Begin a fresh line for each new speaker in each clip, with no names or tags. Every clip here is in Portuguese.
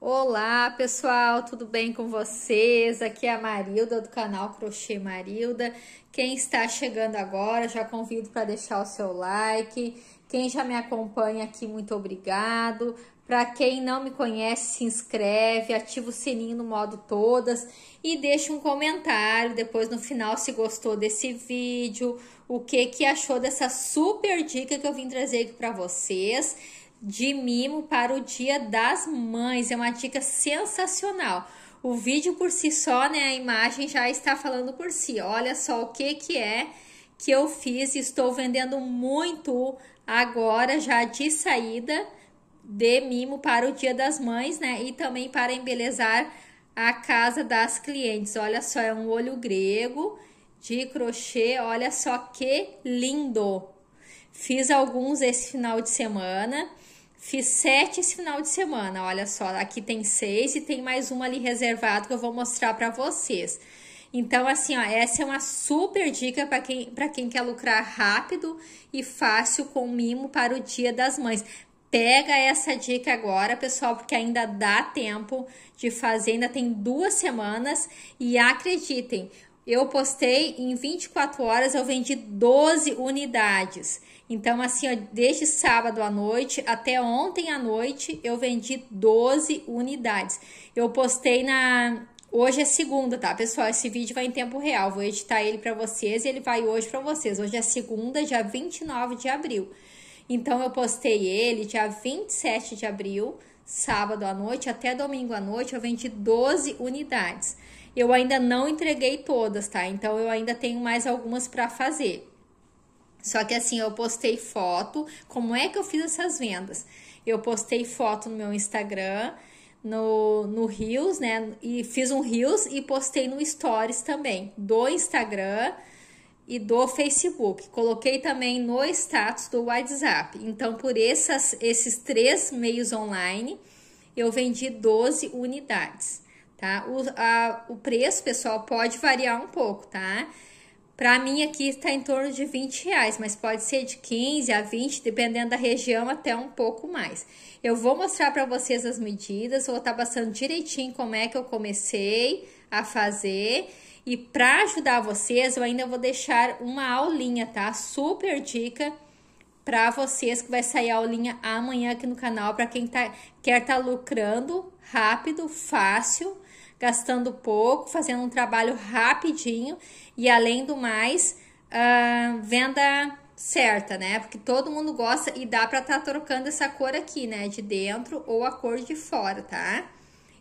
Olá pessoal, tudo bem com vocês? Aqui é a Marilda do canal Crochê Marilda. Quem está chegando agora, já convido para deixar o seu like. Quem já me acompanha aqui, muito obrigado. Para quem não me conhece, se inscreve, ativa o sininho no modo todas e deixa um comentário depois no final se gostou desse vídeo, o que que achou dessa super dica que eu vim trazer aqui para vocês de mimo para o Dia das Mães. É uma dica sensacional. O vídeo por si só, né, a imagem já está falando por si. Olha só o que que é que eu fiz, estou vendendo muito agora já de saída de mimo para o Dia das Mães, né? E também para embelezar a casa das clientes. Olha só, é um olho grego de crochê. Olha só que lindo. Fiz alguns esse final de semana Fiz sete esse final de semana, olha só. Aqui tem seis e tem mais uma ali reservado que eu vou mostrar para vocês. Então, assim, ó, essa é uma super dica para quem, para quem quer lucrar rápido e fácil com mimo para o Dia das Mães. Pega essa dica agora, pessoal, porque ainda dá tempo de fazer, ainda tem duas semanas e acreditem, eu postei em 24 horas, eu vendi 12 unidades. Então, assim, ó, desde sábado à noite até ontem à noite, eu vendi 12 unidades. Eu postei na. Hoje é segunda, tá, pessoal? Esse vídeo vai em tempo real. Vou editar ele para vocês e ele vai hoje para vocês. Hoje é segunda, dia 29 de abril. Então, eu postei ele dia 27 de abril, sábado à noite, até domingo à noite, eu vendi 12 unidades. Eu ainda não entreguei todas, tá? Então, eu ainda tenho mais algumas para fazer. Só que assim, eu postei foto, como é que eu fiz essas vendas? Eu postei foto no meu Instagram, no, no Reels, né? E fiz um Reels e postei no Stories também, do Instagram e do Facebook. Coloquei também no status do WhatsApp. Então, por essas, esses três meios online, eu vendi 12 unidades, tá? O, a, o preço, pessoal, pode variar um pouco, tá? Para mim aqui está em torno de 20 reais, mas pode ser de 15 a 20, dependendo da região, até um pouco mais. Eu vou mostrar para vocês as medidas, vou estar tá passando direitinho como é que eu comecei a fazer. E para ajudar vocês, eu ainda vou deixar uma aulinha, tá? Super dica para vocês que vai sair a aulinha amanhã aqui no canal para quem tá quer tá lucrando rápido, fácil, gastando pouco, fazendo um trabalho rapidinho e além do mais, uh, venda certa, né? Porque todo mundo gosta e dá para tá trocando essa cor aqui, né, de dentro ou a cor de fora, tá?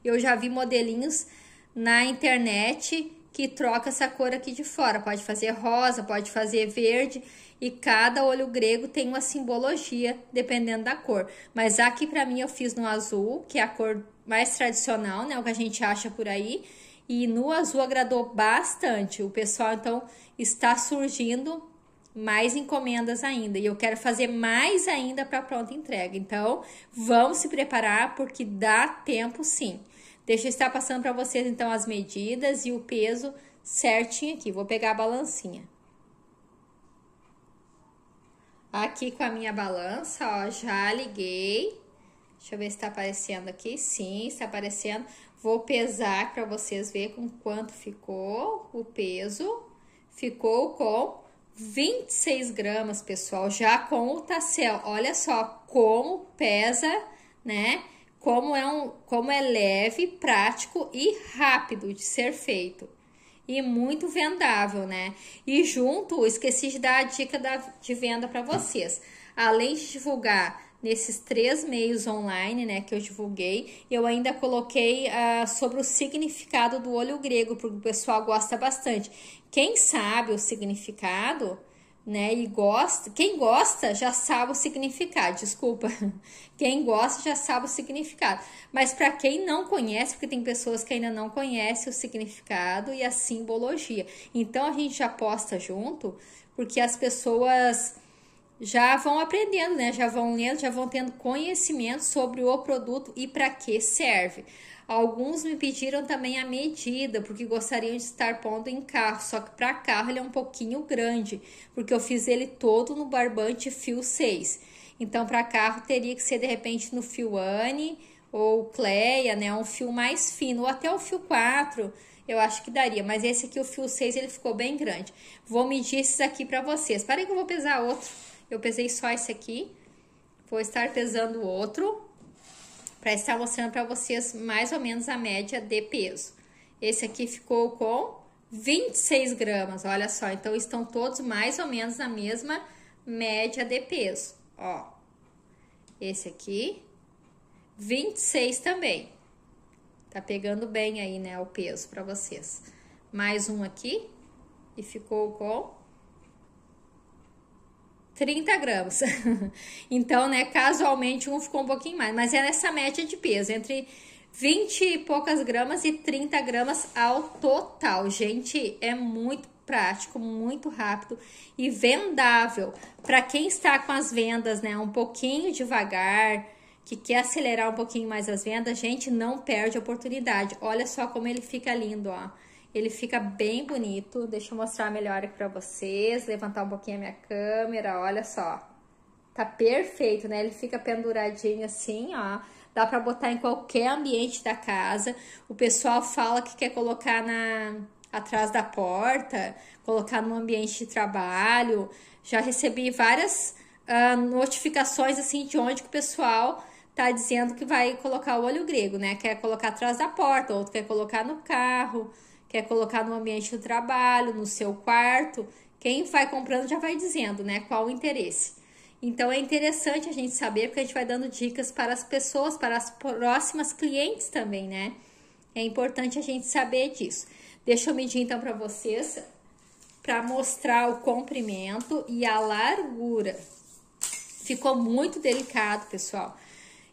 Eu já vi modelinhos na internet que troca essa cor aqui de fora, pode fazer rosa, pode fazer verde e cada olho grego tem uma simbologia dependendo da cor. Mas aqui para mim eu fiz no azul, que é a cor mais tradicional, né, o que a gente acha por aí. E no azul agradou bastante. O pessoal então está surgindo mais encomendas ainda e eu quero fazer mais ainda para pronta entrega. Então, vamos se preparar porque dá tempo sim. Deixa eu estar passando para vocês então as medidas e o peso certinho aqui. Vou pegar a balancinha. Aqui com a minha balança, ó, já liguei. Deixa eu ver se tá aparecendo aqui. Sim, está aparecendo. Vou pesar para vocês verem com quanto ficou o peso. Ficou com 26 gramas, pessoal, já com o tassel. Olha só como pesa, né? Como é, um, como é leve, prático e rápido de ser feito e muito vendável, né? E junto, esqueci de dar a dica da, de venda para vocês. Além de divulgar nesses três meios online, né, que eu divulguei, eu ainda coloquei uh, sobre o significado do olho grego, porque o pessoal gosta bastante. Quem sabe o significado né? E gosta, quem gosta já sabe o significado, desculpa. Quem gosta já sabe o significado. Mas para quem não conhece, porque tem pessoas que ainda não conhecem o significado e a simbologia. Então a gente já posta junto, porque as pessoas já vão aprendendo, né? Já vão lendo, já vão tendo conhecimento sobre o produto e para que serve. Alguns me pediram também a medida, porque gostariam de estar pondo em carro, só que para carro ele é um pouquinho grande, porque eu fiz ele todo no barbante fio 6. Então, para carro teria que ser de repente no fio Anne ou Cleia, né? Um fio mais fino, ou até o fio 4 eu acho que daria, mas esse aqui, o fio 6, ele ficou bem grande. Vou medir esses aqui para vocês. Parei que eu vou pesar outro. Eu pesei só esse aqui. Vou estar pesando outro para estar mostrando para vocês mais ou menos a média de peso. Esse aqui ficou com 26 gramas, olha só. Então, estão todos mais ou menos na mesma média de peso, ó. Esse aqui, 26 também. Tá pegando bem aí, né, o peso para vocês. Mais um aqui e ficou com 30 gramas. então, né, casualmente um ficou um pouquinho mais, mas é nessa média de peso, entre 20 e poucas gramas e 30 gramas ao total. Gente, é muito prático, muito rápido e vendável. Para quem está com as vendas, né, um pouquinho devagar, que quer acelerar um pouquinho mais as vendas, gente, não perde a oportunidade. Olha só como ele fica lindo, ó. Ele fica bem bonito. Deixa eu mostrar melhor aqui pra vocês. Levantar um pouquinho a minha câmera, olha só. Tá perfeito, né? Ele fica penduradinho assim, ó. Dá pra botar em qualquer ambiente da casa. O pessoal fala que quer colocar na atrás da porta, colocar no ambiente de trabalho. Já recebi várias uh, notificações assim de onde que o pessoal tá dizendo que vai colocar o olho grego, né? Quer colocar atrás da porta, outro quer colocar no carro quer colocar no ambiente do trabalho, no seu quarto. Quem vai comprando já vai dizendo, né, qual o interesse. Então é interessante a gente saber porque a gente vai dando dicas para as pessoas, para as próximas clientes também, né? É importante a gente saber disso. Deixa eu medir então para vocês para mostrar o comprimento e a largura. Ficou muito delicado, pessoal.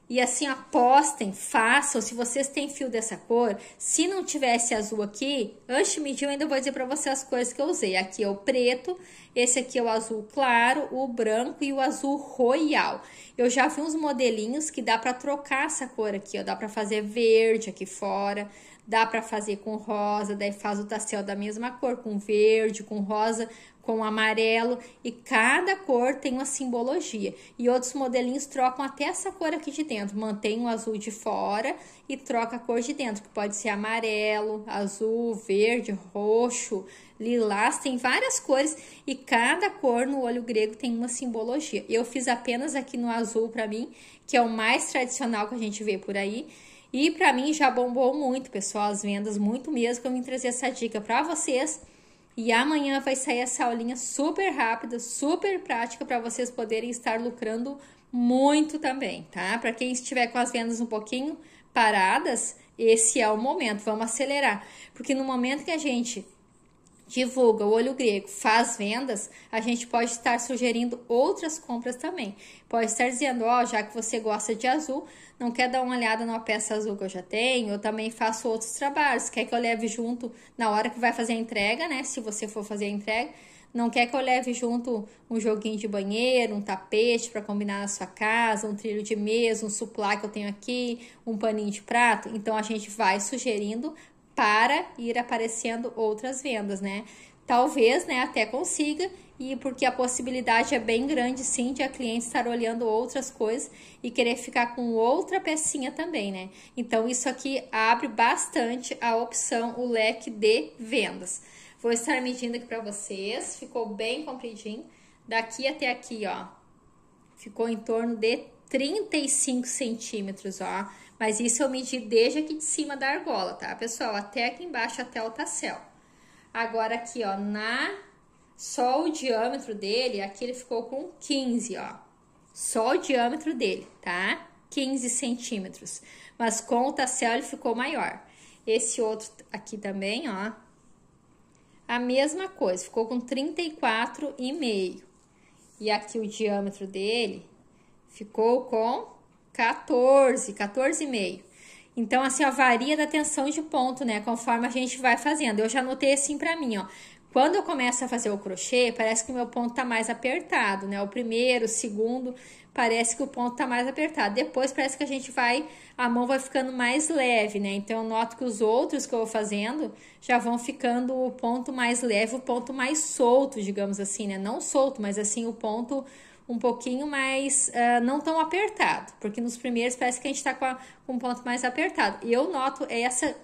E assim, apostem, façam. Se vocês têm fio dessa cor, se não tivesse azul aqui, antes de medir, eu ainda vou dizer para vocês as cores que eu usei. Aqui é o preto, esse aqui é o azul claro, o branco e o azul royal. Eu já vi uns modelinhos que dá para trocar essa cor aqui, ó. Dá para fazer verde aqui fora, dá para fazer com rosa, daí faz o tassel da mesma cor, com verde, com rosa, com amarelo. E cada cor tem uma simbologia. E outros modelinhos trocam até essa cor aqui de dentro. Mantém o azul de fora e troca a cor de dentro, que pode ser amarelo, azul, verde, roxo lilás, tem várias cores e cada cor no olho grego tem uma simbologia. Eu fiz apenas aqui no azul para mim, que é o mais tradicional que a gente vê por aí. E para mim já bombou muito, pessoal, as vendas muito mesmo que eu vim trazer essa dica para vocês. E amanhã vai sair essa aulinha super rápida, super prática para vocês poderem estar lucrando muito também, tá? Para quem estiver com as vendas um pouquinho paradas, esse é o momento, vamos acelerar, porque no momento que a gente divulga o olho grego, faz vendas, a gente pode estar sugerindo outras compras também. Pode estar dizendo, ó, oh, já que você gosta de azul, não quer dar uma olhada numa peça azul que eu já tenho? Eu também faço outros trabalhos, quer que eu leve junto na hora que vai fazer a entrega, né? Se você for fazer a entrega, não quer que eu leve junto um joguinho de banheiro, um tapete para combinar na sua casa, um trilho de mesa, um suplá que eu tenho aqui, um paninho de prato? Então a gente vai sugerindo para ir aparecendo outras vendas, né? Talvez, né, até consiga, e porque a possibilidade é bem grande sim de a cliente estar olhando outras coisas e querer ficar com outra pecinha também, né? Então isso aqui abre bastante a opção, o leque de vendas. Vou estar medindo aqui para vocês, ficou bem compridinho, daqui até aqui, ó. Ficou em torno de 35 centímetros, ó. Mas isso eu medi desde aqui de cima da argola, tá, pessoal? Até aqui embaixo, até o tassel. Agora aqui, ó, na... Só o diâmetro dele, aqui ele ficou com 15, ó. Só o diâmetro dele, tá? 15 centímetros. Mas com o tassel ele ficou maior. Esse outro aqui também, ó. A mesma coisa, ficou com 34,5. E aqui o diâmetro dele ficou com 14, 14,5. Então, assim, ó, varia da tensão de ponto, né? Conforme a gente vai fazendo. Eu já notei assim pra mim, ó. Quando eu começo a fazer o crochê, parece que o meu ponto tá mais apertado, né? O primeiro, o segundo, parece que o ponto tá mais apertado. Depois parece que a gente vai, a mão vai ficando mais leve, né? Então eu noto que os outros que eu vou fazendo já vão ficando o ponto mais leve, o ponto mais solto, digamos assim, né? Não solto, mas assim o ponto um pouquinho mais, uh, não tão apertado, porque nos primeiros parece que a gente está com, com, um ponto mais apertado. E eu noto essa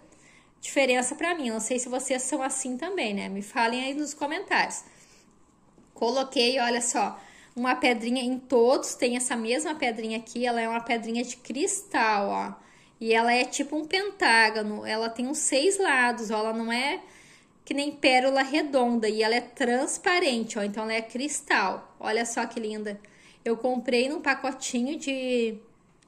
diferença para mim. não sei se vocês são assim também, né? Me falem aí nos comentários. Coloquei, olha só, uma pedrinha em todos, tem essa mesma pedrinha aqui, ela é uma pedrinha de cristal, ó. E ela é tipo um pentágono, ela tem uns seis lados, ó, ela não é que nem pérola redonda e ela é transparente, ó, então ela é cristal. Olha só que linda. Eu comprei num pacotinho de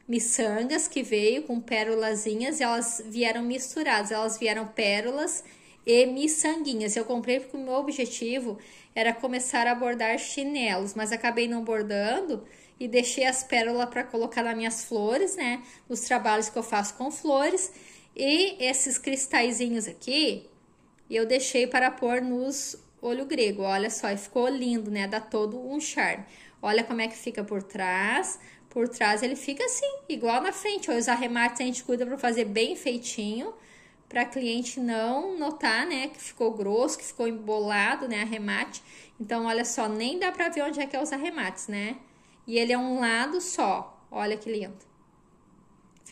miçangas que veio com pérolazinhas e elas vieram misturadas, elas vieram pérolas e miçanguinhas. Eu comprei porque o meu objetivo era começar a bordar chinelos, mas acabei não bordando e deixei as pérolas para colocar nas minhas flores, né? Nos trabalhos que eu faço com flores. E esses cristalzinhos aqui, e eu deixei para pôr nos olho grego. Olha só, e ficou lindo, né? Dá todo um charme. Olha como é que fica por trás. Por trás ele fica assim, igual na frente. os arremates a gente cuida para fazer bem feitinho, para cliente não notar, né, que ficou grosso, que ficou embolado, né, arremate. Então, olha só, nem dá para ver onde é que é os arremates, né? E ele é um lado só. Olha que lindo.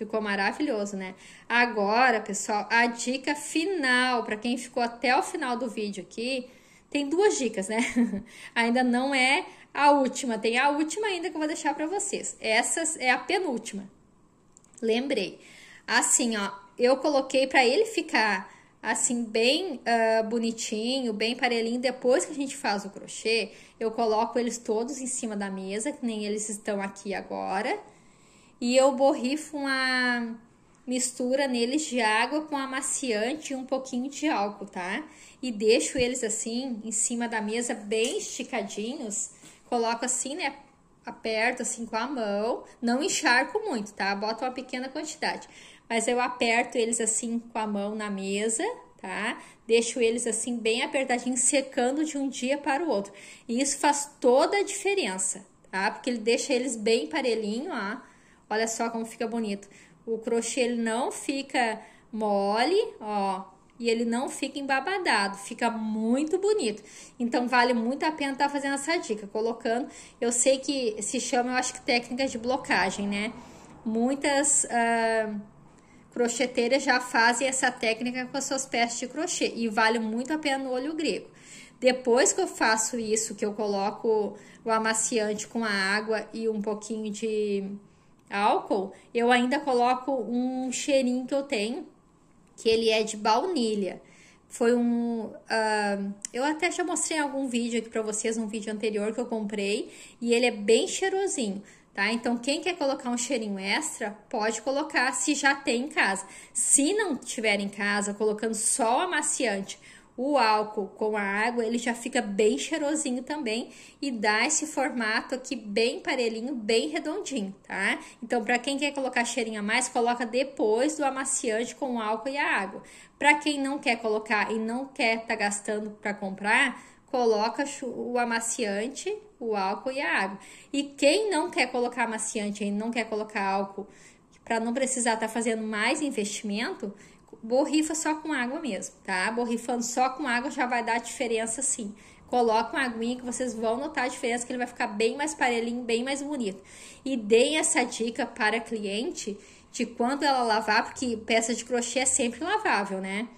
Ficou maravilhoso, né? Agora, pessoal, a dica final para quem ficou até o final do vídeo aqui, tem duas dicas, né? ainda não é a última, tem a última ainda que eu vou deixar para vocês. Essa é a penúltima. Lembrei. Assim, ó, eu coloquei para ele ficar assim bem uh, bonitinho, bem parelhinho. Depois que a gente faz o crochê, eu coloco eles todos em cima da mesa, que nem eles estão aqui agora e eu borrifo uma mistura neles de água com amaciante e um pouquinho de álcool, tá? E deixo eles assim em cima da mesa bem esticadinhos. Coloco assim, né? Aperto assim com a mão, não encharco muito, tá? Boto uma pequena quantidade, mas eu aperto eles assim com a mão na mesa, tá? Deixo eles assim bem apertadinhos, secando de um dia para o outro. E isso faz toda a diferença, tá? Porque ele deixa eles bem parelhinho, ó Olha só como fica bonito. O crochê ele não fica mole, ó, e ele não fica embabadado, fica muito bonito. Então vale muito a pena estar tá fazendo essa dica, colocando. Eu sei que se chama, eu acho que técnicas de blocagem, né? Muitas ah, crocheteiras já fazem essa técnica com as suas peças de crochê e vale muito a pena no olho grego. Depois que eu faço isso, que eu coloco o amaciante com a água e um pouquinho de álcool, eu ainda coloco um cheirinho que eu tenho, que ele é de baunilha. Foi um. Uh, eu até já mostrei algum vídeo aqui pra vocês, um vídeo anterior que eu comprei, e ele é bem cheirosinho. Tá? Então, quem quer colocar um cheirinho extra, pode colocar se já tem em casa. Se não tiver em casa, colocando só o amaciante o álcool com a água, ele já fica bem cheirosinho também e dá esse formato aqui bem parelhinho, bem redondinho, tá? Então, para quem quer colocar cheirinho a mais, coloca depois do amaciante com o álcool e a água. Para quem não quer colocar e não quer tá gastando para comprar, coloca o amaciante, o álcool e a água. E quem não quer colocar amaciante e não quer colocar álcool para não precisar estar tá fazendo mais investimento, borrifa só com água mesmo, tá? Borrifando só com água já vai dar diferença sim. Coloca uma aguinha que vocês vão notar a diferença, que ele vai ficar bem mais parelhinho, bem mais bonito. E deem essa dica para a cliente de quando ela lavar, porque peça de crochê é sempre lavável, né?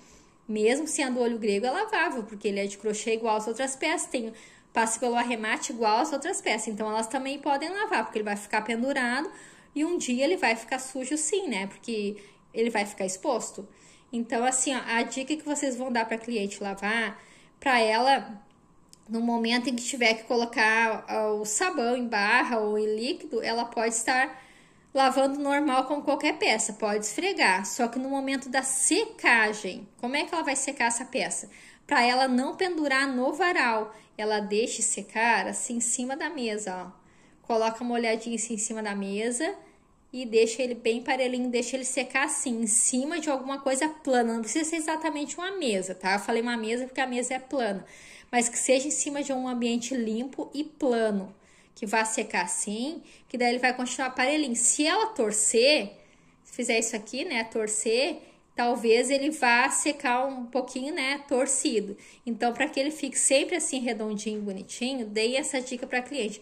Mesmo sendo olho grego, é lavável, porque ele é de crochê igual as outras peças, tem passa pelo arremate igual as outras peças. Então, elas também podem lavar, porque ele vai ficar pendurado e um dia ele vai ficar sujo sim, né? Porque ele vai ficar exposto. Então, assim, ó, a dica que vocês vão dar para cliente lavar, para ela, no momento em que tiver que colocar o sabão em barra ou em líquido, ela pode estar lavando normal com qualquer peça, pode esfregar. Só que no momento da secagem, como é que ela vai secar essa peça? Para ela não pendurar no varal, ela deixa secar assim em cima da mesa, ó. Coloca molhadinha assim em cima da mesa e deixa ele bem parelhinho, deixa ele secar assim, em cima de alguma coisa plana. Não precisa ser exatamente uma mesa, tá? Eu falei uma mesa porque a mesa é plana, mas que seja em cima de um ambiente limpo e plano, que vá secar assim, que daí ele vai continuar parelhinho. Se ela torcer, se fizer isso aqui, né, torcer, talvez ele vá secar um pouquinho, né, torcido. Então, para que ele fique sempre assim redondinho, bonitinho, dei essa dica para cliente.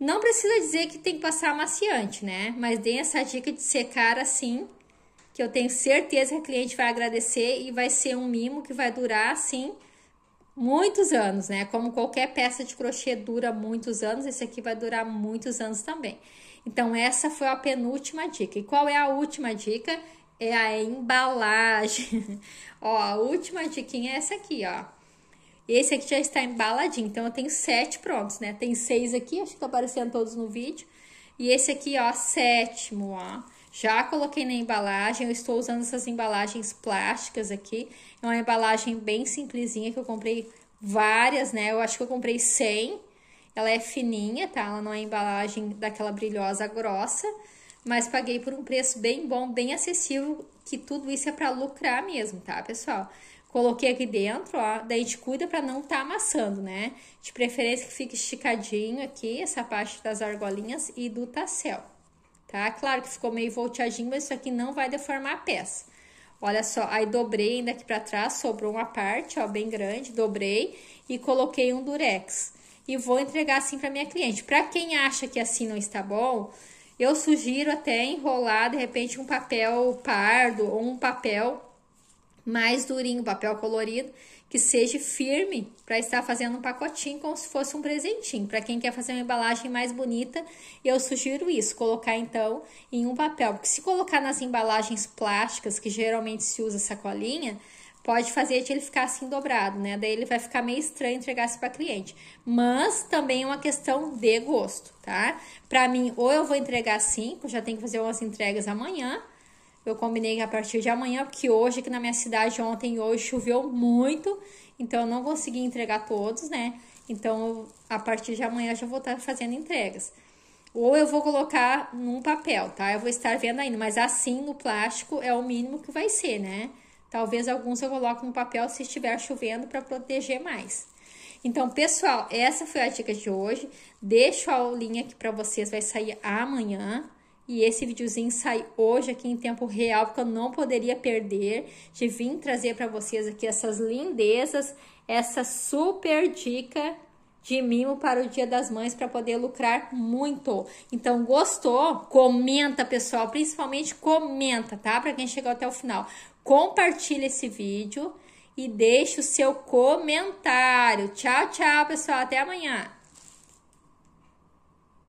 Não precisa dizer que tem que passar amaciante, né? Mas dê essa dica de secar assim, que eu tenho certeza que a cliente vai agradecer e vai ser um mimo que vai durar assim muitos anos, né? Como qualquer peça de crochê dura muitos anos, esse aqui vai durar muitos anos também. Então, essa foi a penúltima dica. E qual é a última dica? É a embalagem. ó, a última diquinha é essa aqui, ó. Esse aqui já está embaladinho, então eu tenho sete prontos, né? Tem seis aqui, acho que tá aparecendo todos no vídeo. E esse aqui, ó, sétimo, ó. Já coloquei na embalagem, eu estou usando essas embalagens plásticas aqui. É uma embalagem bem simplesinha que eu comprei várias, né? Eu acho que eu comprei 100. Ela é fininha, tá? Ela não é embalagem daquela brilhosa grossa, mas paguei por um preço bem bom, bem acessível, que tudo isso é para lucrar mesmo, tá, pessoal? Coloquei aqui dentro, ó. Daí a gente cuida para não tá amassando, né? De preferência que fique esticadinho aqui, essa parte das argolinhas e do tassel, tá? Claro que ficou meio volteadinho, mas isso aqui não vai deformar a peça. Olha só, aí dobrei ainda aqui pra trás, sobrou uma parte, ó, bem grande, dobrei e coloquei um durex. E vou entregar assim pra minha cliente. Pra quem acha que assim não está bom, eu sugiro até enrolar, de repente, um papel pardo ou um papel mais durinho, papel colorido, que seja firme para estar fazendo um pacotinho como se fosse um presentinho. Para quem quer fazer uma embalagem mais bonita, eu sugiro isso, colocar então em um papel, porque se colocar nas embalagens plásticas, que geralmente se usa sacolinha, pode fazer de ele ficar assim dobrado, né? Daí ele vai ficar meio estranho entregar isso para cliente. Mas também é uma questão de gosto, tá? Para mim, ou eu vou entregar assim, porque já tenho que fazer umas entregas amanhã, eu combinei que a partir de amanhã, porque hoje aqui na minha cidade, ontem e hoje choveu muito, então eu não consegui entregar todos, né? Então a partir de amanhã já vou estar fazendo entregas. Ou eu vou colocar num papel, tá? Eu vou estar vendo ainda, mas assim no plástico é o mínimo que vai ser, né? Talvez alguns eu coloque no papel se estiver chovendo para proteger mais. Então, pessoal, essa foi a dica de hoje. Deixo a aulinha aqui para vocês, vai sair amanhã. E esse videozinho sai hoje aqui em tempo real, porque eu não poderia perder de vir trazer para vocês aqui essas lindezas, essa super dica de mimo para o Dia das Mães para poder lucrar muito. Então, gostou? Comenta, pessoal, principalmente comenta, tá? Para quem chegou até o final. Compartilha esse vídeo e deixe o seu comentário. Tchau, tchau, pessoal, até amanhã.